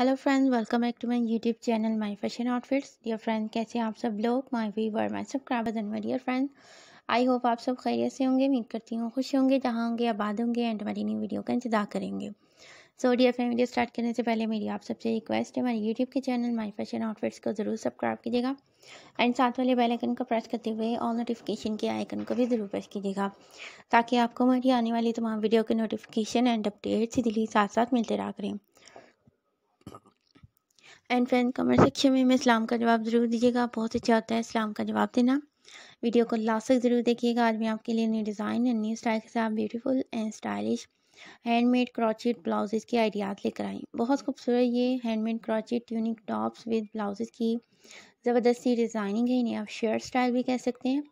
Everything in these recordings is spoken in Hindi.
hello friends welcome back to my YouTube channel My Fashion Outfits dear friend कैसे आप सब लोग my we my my and my dear friend I hope आप सब खैरियत से होंगे उम्मीद करती हूँ खुश होंगे जहाँ होंगे आबाद होंगे एंड हमारी न्यू वीडियो का इंतजार करेंगे so dear friend video start करने से पहले मेरी आप सबसे रिक्वेस्ट है हमारे यूट्यूब के चैनल माई फैशन आउटफिट्स को ज़रूर सब्सक्राइब कीजिएगा एंड साथ वाले बेल आइकन को प्रेस करते हुए ऑल नोटिफिकेशन के आइकन को भी ज़रूर प्रेस कीजिएगा ताकि आपको हमारी आने वाली तमाम वीडियो के नोटिफिकेशन एंड अपडेट्स दिल्ली साथ साथ मिलते रहा करें एंड फ्रेंड कमेंट सेक्शन में, में इस्लाम का जवाब ज़रूर दीजिएगा बहुत अच्छा होता है इस्लाम का जवाब देना वीडियो को लास्ट तक ज़रूर देखिएगा आज मैं आपके लिए new design and new style के साथ beautiful and stylish handmade crochet blouses के आइडियाज़ लेकर आई बहुत खूबसूरत ये handmade crochet unique tops with blouses की ज़बरदस्ती डिज़ाइनिंग है इन्हें आप शर्ट स्टाइल भी कह सकते हैं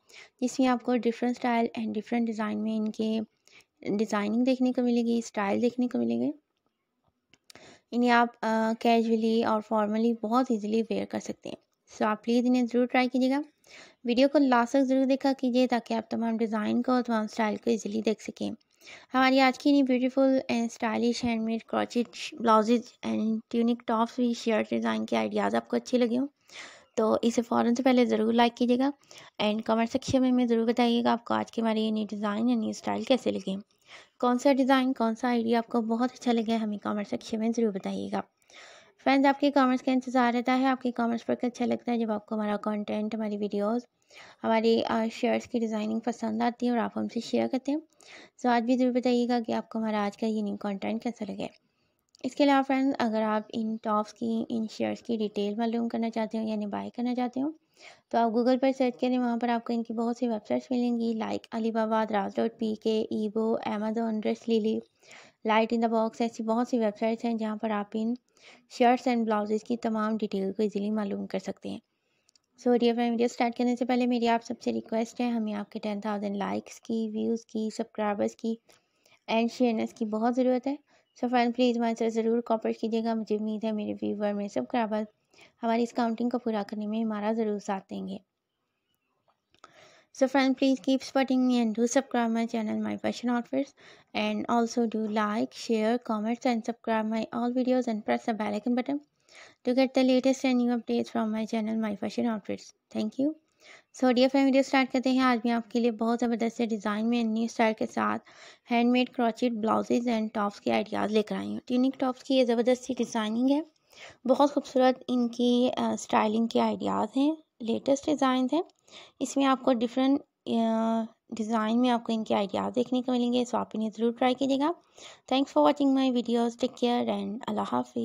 जिसमें आपको different style and different design में इनके डिज़ाइनिंग देखने को मिलेगी स्टाइल देखने को मिलेंगे इन्हें आप कैजुअली और फॉर्मली बहुत इजीली वेयर कर सकते हैं सो so, आप प्लीज़ इन्हें ज़रूर ट्राई कीजिएगा वीडियो को लास्ट तक ज़रूर देखा कीजिए ताकि आप तमाम डिज़ाइन को तमाम स्टाइल को ईजिली देख सकें हमारी आज की इन्हीं beautiful and stylish handmade crochet blouses and tunic tops भी शर्ट डिज़ाइन के आइडियाज़ आपको अच्छे लगे हों तो इसे फ़ौरन से पहले ज़रूर लाइक कीजिएगा एंड कमेंट सेक्शन में हमें ज़रूर बताइएगा आपको आज के हमारे ये न्यू डिज़ाइन या न्यू स्टाइल कैसे लगे कौन सा डिज़ाइन कौन सा आइडिया आपको बहुत अच्छा लगे हमें कॉमेंट सेक्शन में ज़रूर बताइएगा फ्रेंड्स आपके कॉमेंट्स का इंतज़ार रहता है आपके कॉमेंट्स पर अच्छा लगता है जब आपको हमारा कंटेंट हमारी वीडियोस हमारे शेयर्स की डिज़ाइनिंग पसंद आती है और आप हमसे शेयर करते हैं तो आज भी ज़रूर बताइएगा कि आपको हमारा आज का ये न्यू कंटेंट कैसा लगे इसके अलावा फ्रेंड्स अगर आप इन टॉप्स की इन शर्ट्स की डिटेल मालूम करना चाहते हो यानी बाय करना चाहते हो तो आप गूगल पर सर्च करें वहाँ पर आपको इनकी बहुत सी वेबसाइट्स मिलेंगी like Alibaba Daraz dot P K eBay Amazon Dresslily LightInTheBox ऐसी बहुत सी वेबसाइट्स हैं जहाँ पर आप इन शर्ट्स एंड ब्लाउजेज़ की तमाम डिटेल को ईजिली मालूम कर सकते हैं so so, dear friend video start करने से पहले मेरी आप सबसे रिक्वेस्ट है हमें आपके टेन थाउजेंड लाइक्स की व्यूज़ की सब्सक्राइबर्स की एंड शेयरनेस की बहुत ज़रूरत है सो फ्रेंड प्लीज़ हमारे साथ ज़रूर कॉपरेट कीजिएगा मुझे उम्मीद है मेरे व्यूवर मेरे सब क्राबल हमारी इस काउंटिंग को पूरा करने में हमारा ज़रूर साथ देंगे so friend please keep supporting and do subscribe my channel My Fashion Outfits and also do like share comments and subscribe my all videos and press the button to get the latest and new updates from my channel My Fashion Outfits thank you so dear friend video start करते हैं आज मैं आपके लिए बहुत ज़बरदस्त डिज़ाइन में न्यू स्टाइल के साथ handmade crochet blouses and tops के आइडियाज़ लेकर आई हूँ ट्यूनिक टॉप्स की ये ज़बरदस्ती डिज़ाइनिंग है बहुत खूबसूरत इनकी स्टाइलिंग के आइडियाज़ हैं लेटेस्ट डिज़ाइन हैं इसमें आपको डिफरेंट डिज़ाइन में आपको इनके आइडियाज़ देखने को मिलेंगे सो आप इन्हें ज़रूर ट्राई कीजिएगा thanks for watching my videos take care and अल्लाह हाफि